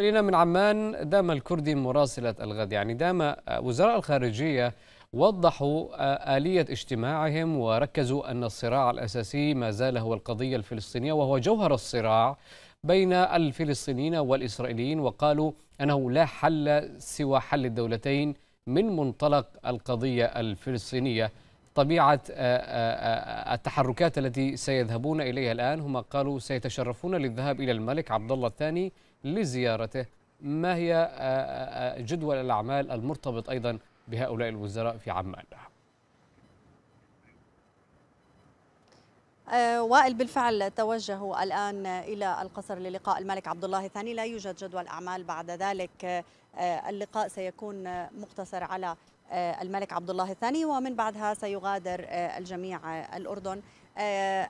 لنا من عمان دام الكردي مراسلة الغد يعني دام آه، وزراء الخارجية وضحوا آه، آلية اجتماعهم وركزوا أن الصراع الأساسي ما زال هو القضية الفلسطينية وهو جوهر الصراع بين الفلسطينيين والإسرائيليين وقالوا أنه لا حل سوى حل الدولتين من منطلق القضية الفلسطينية طبيعة آه، آه، آه، التحركات التي سيذهبون إليها الآن هم قالوا سيتشرفون للذهاب إلى الملك عبد الله الثاني لزيارته ما هي جدول الأعمال المرتبط أيضا بهؤلاء الوزراء في عمان وائل بالفعل توجهوا الآن إلى القصر للقاء الملك عبد الله الثاني لا يوجد جدول أعمال بعد ذلك اللقاء سيكون مقتصر على آه، الملك عبد الله الثاني ومن بعدها سيغادر آه، الجميع آه، الأردن آه،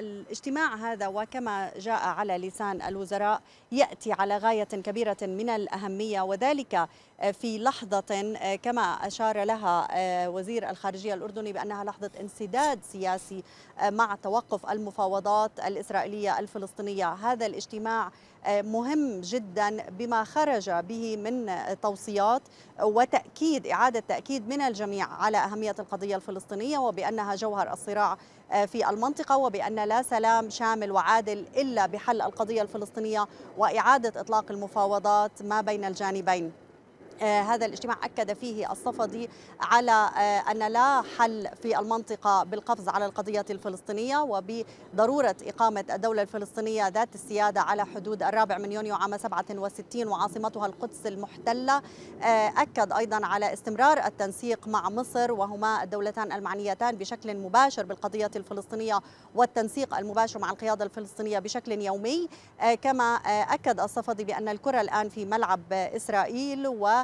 الاجتماع هذا وكما جاء على لسان الوزراء ياتي على غايه كبيره من الاهميه وذلك آه، في لحظه آه، كما اشار لها وزير الخارجيه الاردني بانها لحظه انسداد سياسي مع توقف المفاوضات الاسرائيليه الفلسطينيه هذا الاجتماع مهم جدا بما خرج به من توصيات وتاكيد اعاده تاكيد من الجميع على اهميه القضيه الفلسطينيه وبانها جوهر الصراع آه، في المنطقة وبأن لا سلام شامل وعادل إلا بحل القضية الفلسطينية وإعادة إطلاق المفاوضات ما بين الجانبين آه، هذا الاجتماع أكد فيه الصفدي على آه، أن لا حل في المنطقة بالقفز على القضية الفلسطينية وبضرورة إقامة الدولة الفلسطينية ذات السيادة على حدود الرابع من يونيو عام 67 وعاصمتها القدس المحتلة آه، أكد أيضا على استمرار التنسيق مع مصر وهما الدولتان المعنيتان بشكل مباشر بالقضية الفلسطينية والتنسيق المباشر مع القيادة الفلسطينية بشكل يومي كما أكد الصفدي بأن الكرة الآن في ملعب إسرائيل و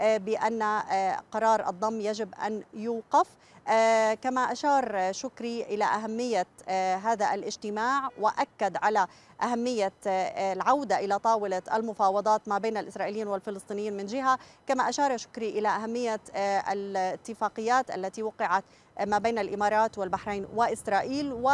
آه، بأن آه، قرار الضم يجب أن يوقف آه، كما أشار شكري إلى أهمية هذا الاجتماع وأكد على أهمية العودة إلى طاولة المفاوضات ما بين الإسرائيليين والفلسطينيين من جهة كما أشار شكري إلى أهمية الاتفاقيات التي وقعت ما بين الإمارات والبحرين وإسرائيل و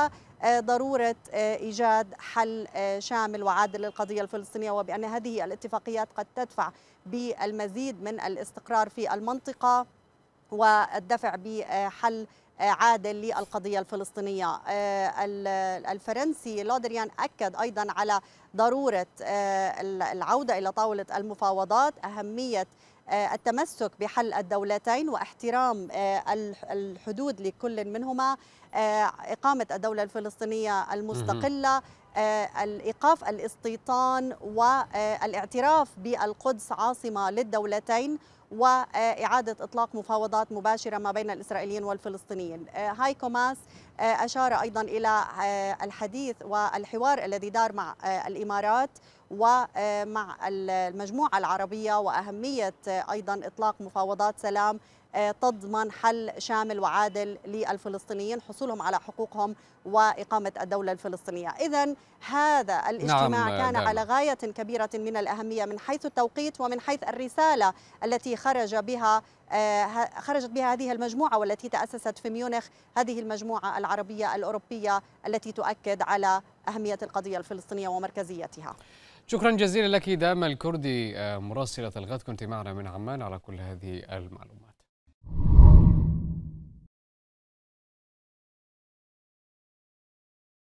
ضرورة إيجاد حل شامل وعادل للقضية الفلسطينية وبأن هذه الاتفاقيات قد تدفع بالمزيد من الاستقرار في المنطقة والدفع بحل عادل للقضية الفلسطينية آه، الفرنسي لودريان أكد أيضا على ضرورة آه، العودة إلى طاولة المفاوضات أهمية آه، التمسك بحل الدولتين واحترام آه، الحدود لكل منهما آه، إقامة الدولة الفلسطينية المستقلة الإيقاف الاستيطان والاعتراف بالقدس عاصمة للدولتين وإعادة إطلاق مفاوضات مباشرة ما بين الإسرائيليين والفلسطينيين آه، هاي كوماس آه، أشار أيضا إلى آه، الحديث والحوار الذي دار مع الإمارات ومع المجموعة العربية وأهمية أيضا إطلاق مفاوضات سلام آه، تضمن حل شامل وعادل للفلسطينيين حصولهم على حقوقهم وإقامة الدولة الفلسطينية إذا هذا الاجتماع نعم كان نعم. على غاية كبيرة من الأهمية من حيث التوقيت ومن حيث الرسالة التي خرج بها آه، خرجت بها هذه المجموعة والتي تأسست في ميونخ هذه المجموعة العربية الأوروبية التي تؤكد على أهمية القضية الفلسطينية ومركزيتها شكرا جزيلا لك دام الكردي آه، مراسلة الغد كنت معنا من عمان على كل هذه المعلومات